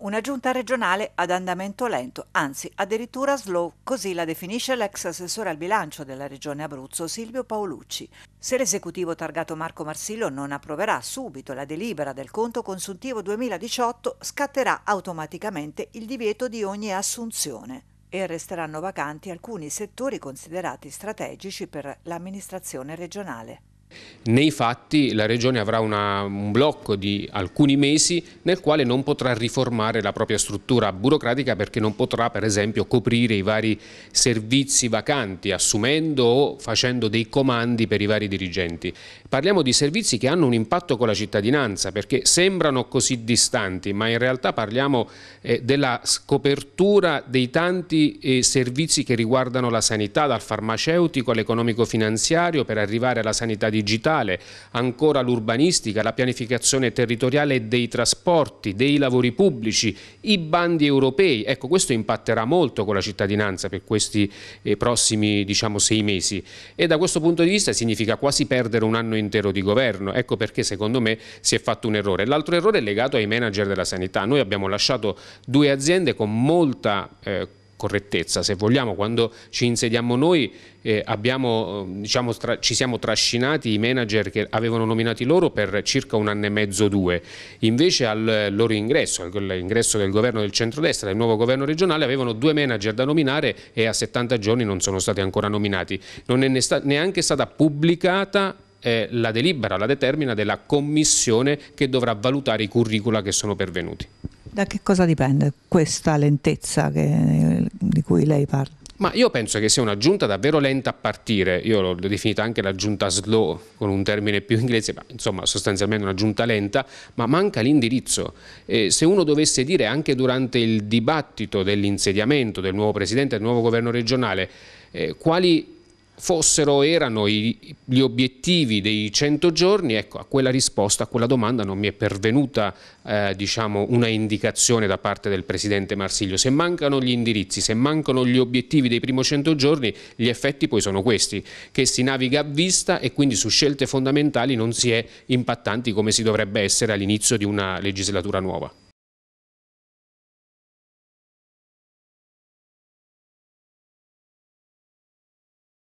Una giunta regionale ad andamento lento, anzi addirittura slow, così la definisce l'ex assessore al bilancio della regione Abruzzo Silvio Paolucci. Se l'esecutivo targato Marco Marsillo non approverà subito la delibera del conto consuntivo 2018, scatterà automaticamente il divieto di ogni assunzione e resteranno vacanti alcuni settori considerati strategici per l'amministrazione regionale. Nei fatti la Regione avrà una, un blocco di alcuni mesi nel quale non potrà riformare la propria struttura burocratica perché non potrà per esempio coprire i vari servizi vacanti assumendo o facendo dei comandi per i vari dirigenti. Parliamo di servizi che hanno un impatto con la cittadinanza perché sembrano così distanti ma in realtà parliamo eh, della scopertura dei tanti eh, servizi che riguardano la sanità dal farmaceutico all'economico finanziario per arrivare alla sanità di digitale, ancora l'urbanistica, la pianificazione territoriale dei trasporti, dei lavori pubblici, i bandi europei. Ecco, questo impatterà molto con la cittadinanza per questi eh, prossimi diciamo, sei mesi e da questo punto di vista significa quasi perdere un anno intero di governo. Ecco perché secondo me si è fatto un errore. L'altro errore è legato ai manager della sanità. Noi abbiamo lasciato due aziende con molta eh, correttezza. Se vogliamo, quando ci insediamo noi eh, abbiamo, eh, diciamo, ci siamo trascinati i manager che avevano nominati loro per circa un anno e mezzo, o due. Invece al loro ingresso, all'ingresso del governo del centrodestra, del nuovo governo regionale, avevano due manager da nominare e a 70 giorni non sono stati ancora nominati. Non è neanche stata pubblicata eh, la delibera, la determina della commissione che dovrà valutare i curricula che sono pervenuti. Da che cosa dipende questa lentezza che eh, di cui lei parla? Ma io penso che sia una giunta davvero lenta a partire, io l'ho definita anche la giunta slow con un termine più inglese, ma insomma sostanzialmente una giunta lenta, ma manca l'indirizzo. Eh, se uno dovesse dire anche durante il dibattito dell'insediamento del nuovo presidente e del nuovo governo regionale eh, quali fossero, erano i, gli obiettivi dei 100 giorni, ecco, a quella risposta, a quella domanda non mi è pervenuta eh, diciamo, una indicazione da parte del Presidente Marsiglio. Se mancano gli indirizzi, se mancano gli obiettivi dei primi 100 giorni, gli effetti poi sono questi, che si naviga a vista e quindi su scelte fondamentali non si è impattanti come si dovrebbe essere all'inizio di una legislatura nuova.